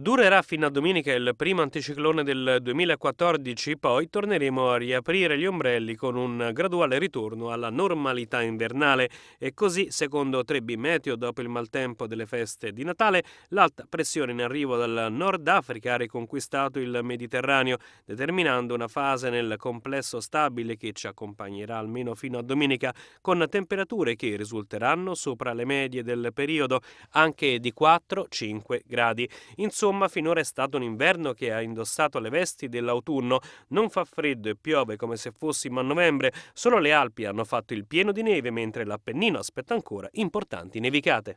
Durerà fino a domenica il primo anticiclone del 2014, poi torneremo a riaprire gli ombrelli con un graduale ritorno alla normalità invernale e così, secondo Trebi Meteo, dopo il maltempo delle feste di Natale, l'alta pressione in arrivo dal Nord Africa ha riconquistato il Mediterraneo, determinando una fase nel complesso stabile che ci accompagnerà almeno fino a domenica, con temperature che risulteranno sopra le medie del periodo, anche di 4-5 gradi. Insomma, Insomma, finora è stato un inverno che ha indossato le vesti dell'autunno. Non fa freddo e piove come se fossimo a novembre, solo le Alpi hanno fatto il pieno di neve, mentre l'Appennino aspetta ancora importanti nevicate.